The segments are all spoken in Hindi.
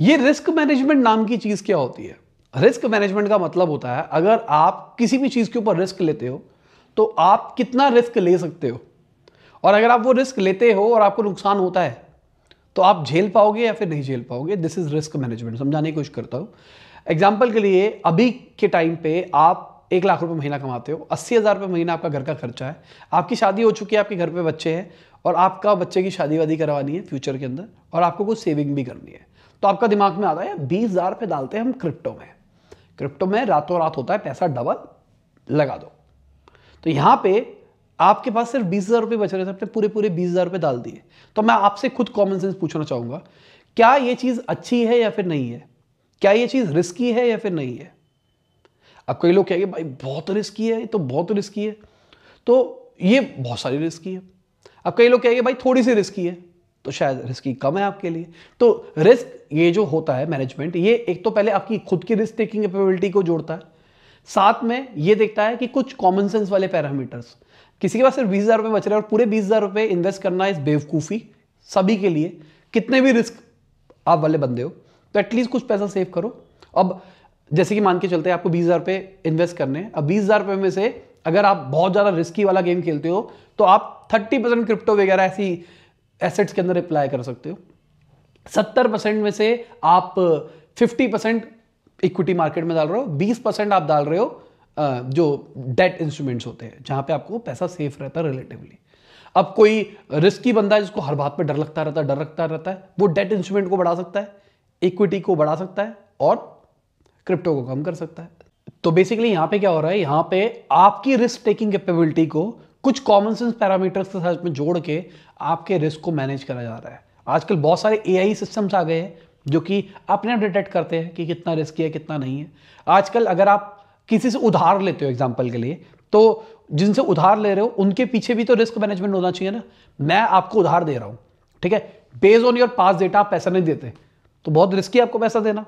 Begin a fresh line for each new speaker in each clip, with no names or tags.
ये रिस्क मैनेजमेंट नाम की चीज़ क्या होती है रिस्क मैनेजमेंट का मतलब होता है अगर आप किसी भी चीज़ के ऊपर रिस्क लेते हो तो आप कितना रिस्क ले सकते हो और अगर आप वो रिस्क लेते हो और आपको नुकसान होता है तो आप झेल पाओगे या फिर नहीं झेल पाओगे दिस इज़ रिस्क मैनेजमेंट समझाने की कोशिश करता हूँ एग्जाम्पल के लिए अभी के टाइम पे आप एक लाख रुपए महीना कमाते हो अस्सी हज़ार रुपये महीना आपका घर का खर्चा है आपकी शादी हो चुकी है आपके घर पे बच्चे हैं और आपका बच्चे की शादी वादी करवानी है फ्यूचर के अंदर और आपको कुछ सेविंग भी करनी है तो आपका दिमाग में आता है बीस हजार रुपए डालते हैं हम क्रिप्टो में क्रिप्टो में रातों रात होता है पैसा डबल लगा दो तो यहां पे आपके पास सिर्फ बीस हजार रुपये बच रहे थे आपने पूरे पूरे बीस हजार रुपए डाल दिए तो मैं आपसे खुद कॉमन सेंस पूछना चाहूंगा क्या ये चीज़ अच्छी है या फिर नहीं है क्या यह चीज़ रिस्की है या फिर नहीं है अब कई लोग कहेंगे भाई बहुत रिस्की है तो बहुत रिस्की है तो ये बहुत सारी रिस्की है अब कई लोग कहेंगे भाई थोड़ी सी रिस्की है तो शायद रिस्क ही कम है आपके लिए तो रिस्क ये जो होता है मैनेजमेंट ये एक तो पहले आपकी खुद की रिस्क टेकिंग कैपेबिलिटी को जोड़ता है साथ में ये देखता है कि कुछ कॉमन सेंस वाले पैरामीटर्स किसी के पास सिर्फ बीस हज़ार रुपये बच रहे हैं और पूरे बीस हज़ार रुपये इन्वेस्ट करना इस बेवकूफ़ी सभी के लिए कितने भी रिस्क आप वाले बंदे हो तो एटलीस्ट कुछ पैसा सेव करो अब जैसे कि मान के चलते हैं आपको बीस हज़ार रुपये इन्वेस्ट करने हैं अब बीस हज़ार रुपये में से अगर आप बहुत ज़्यादा रिस्की वाला गेम खेलते हो तो आप थर्टी परसेंट क्रिप्टो वगैरह ऐसी एसेट्स के अंदर अप्लाई कर सकते हो सत्तर परसेंट में से आप फिफ्टी परसेंट इक्विटी मार्केट में डाल रहे हो बीस परसेंट आप डाल रहे हो जो डेट इंस्ट्रूमेंट्स होते हैं जहां पे आपको पैसा सेफ रहता है रिलेटिवली अब कोई रिस्की बंदा है जिसको हर बात पे डर लगता रहता है डर लगता रहता है वो डेट इंस्ट्रूमेंट को बढ़ा सकता है इक्विटी को बढ़ा सकता है और क्रिप्टो को कम कर सकता है तो बेसिकली यहां पे क्या हो रहा है यहां पे आपकी रिस्क टेकिंग कैपेबिलिटी को कुछ कॉमन सेंस पैरामीटर्स के साथ में जोड़ के आपके रिस्क को मैनेज करा जा रहा है आजकल बहुत सारे ए सिस्टम्स आ गए हैं जो कि अपने आप डिटेक्ट करते हैं कि कितना रिस्क है कितना नहीं है आजकल अगर आप किसी से उधार लेते हो एग्जाम्पल के लिए तो जिनसे उधार ले रहे हो उनके पीछे भी तो रिस्क मैनेजमेंट होना चाहिए ना मैं आपको उधार दे रहा हूँ ठीक है based on your past data आप पैसा नहीं देते तो बहुत रिस्की आपको पैसा देना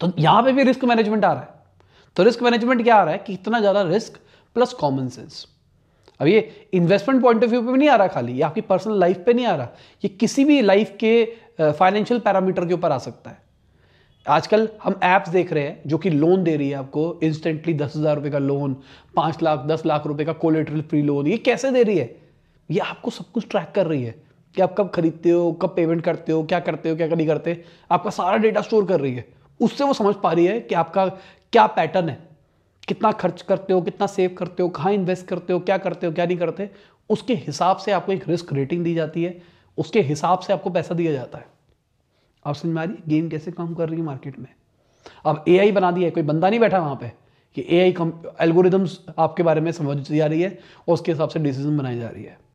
तो यहाँ पे भी रिस्क मैनेजमेंट आ रहा है तो रिस्क मैनेजमेंट क्या आ रहा है कि इतना ज़्यादा रिस्क प्लस कॉमन सेंस अब ये इन्वेस्टमेंट पॉइंट ऑफ व्यू पे भी नहीं आ रहा खाली ये आपकी पर्सनल लाइफ पे नहीं आ रहा ये किसी भी लाइफ के फाइनेंशियल पैरामीटर के ऊपर आ सकता है आजकल हम ऐप्स देख रहे हैं जो कि लोन दे रही है आपको इंस्टेंटली दस हज़ार रुपये का लोन पाँच लाख दस लाख रुपये का कोलेट्रल फ्री लोन ये कैसे दे रही है ये आपको सब कुछ ट्रैक कर रही है कि आप कब खरीदते हो कब पेमेंट करते हो क्या करते हो क्या नहीं करते आपका सारा डेटा स्टोर कर रही है उससे वो समझ पा रही है कि आपका क्या पैटर्न है कितना खर्च करते हो कितना सेव करते हो कहाँ इन्वेस्ट करते हो क्या करते हो क्या नहीं करते उसके हिसाब से आपको एक रिस्क रेटिंग दी जाती है उसके हिसाब से आपको पैसा दिया जाता है आप समझ में आ रही गेम कैसे काम कर रही है मार्केट में अब ए बना दिया है कोई बंदा नहीं बैठा वहाँ पर कि ए आई एल्गोरिदम्स आपके बारे में समझ आ रही है और उसके हिसाब से डिसीजन बनाई जा रही है